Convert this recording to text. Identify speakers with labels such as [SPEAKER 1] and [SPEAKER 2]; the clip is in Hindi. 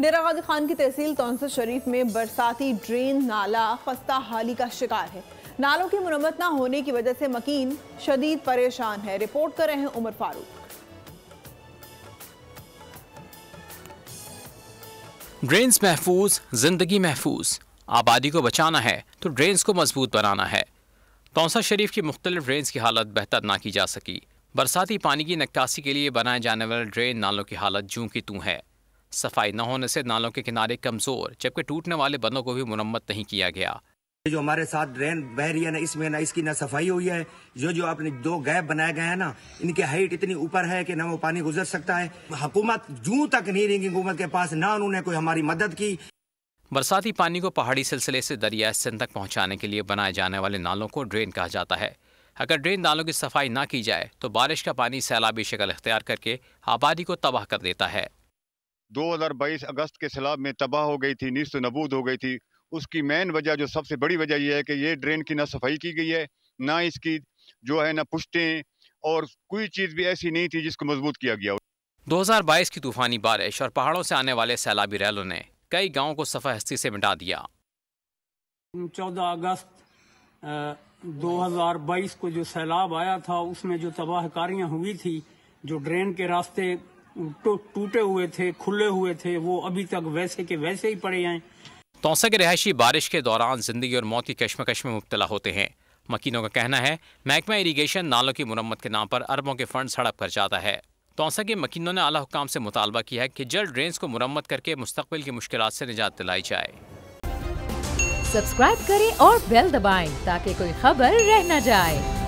[SPEAKER 1] डेरा गाजी खान की तहसील तोनसर शरीफ में बरसाती ड्रेन नाला खस्ता हाली का शिकार है नालों की मुरम्मत ना होने की वजह से मकीन शदीद परेशान है रिपोर्ट कर रहे हैं उमर फारूक ड्रेन्स महफूज जिंदगी महफूज आबादी को बचाना है तो ड्रेन्स को मजबूत बनाना है तोसा शरीफ की मुख्तलिफ ड्रेन्स की हालत बेहतर ना की जा सकी बरसाती पानी की निकासी के लिए बनाए जाने वाले ड्रेन नालों की हालत जूं की तू है सफाई न होने से नालों के किनारे कमजोर जबकि टूटने वाले बंदों को भी मुरम्मत नहीं किया गया
[SPEAKER 2] जो हमारे साथ ड्रेन बह रही है ना इसमें ना इसकी ना सफाई हुई है जो जो आपने दो गैप बनाए गए हैं ना इनकी हाइट इतनी ऊपर है कि ना वो पानी गुजर सकता है हुकूमत जू तक नहीं रहेगी हुकूमत के पास ना
[SPEAKER 1] उन्होंने कोई हमारी मदद की बरसाती पानी को पहाड़ी सिलसिले से दरिया सिंध तक पहुंचाने के लिए बनाए जाने वाले नालों को ड्रेन कहा जाता है अगर ड्रेन नालों की सफाई ना की जाए तो बारिश का पानी सैलाबी शक्ल अख्तियार करके आबादी को तबाह कर देता है
[SPEAKER 2] 2022 अगस्त के सैलाब में तबाह हो गई थी नीस्त नबूद हो गई थी उसकी मेन वजह जो सबसे बड़ी वजह यह है कि
[SPEAKER 1] ये ड्रेन की ना सफाई की गई है ना इसकी जो है ना पुश्तें और कोई चीज़ भी ऐसी नहीं थी जिसको मजबूत किया गया बाईस की तूफानी बारिश और पहाड़ों से आने वाले सैलाबी रैलों ने कई गाँव को सफा हस्ती से मिटा दिया
[SPEAKER 2] चौदह अगस्त हजार 2022 को जो सैलाब आया था उसमें जो तबाहकारियाँ हुई थी जो ड्रेन के रास्ते टूटे हुए थे खुले हुए थे वो अभी तक वैसे के वैसे ही पड़े हैं
[SPEAKER 1] तोसा के रहायशी बारिश के दौरान जिंदगी और मौत की कश्मकश में मुबतला होते हैं मकीनों का कहना है महकमा इरीगेशन नालों की मुरम्मत के नाम पर अरबों के फंड सड़प कर जाता है तोसा के मकीनों ने आला हुकाम से मुतालबा किया है कि जल्द ड्रेन को मुरम्मत करके मुस्तबिल की मुश्किल से निजात दिलाई जाए सब्सक्राइब करें और बेल दबाएं ताकि कोई खबर रह न जाए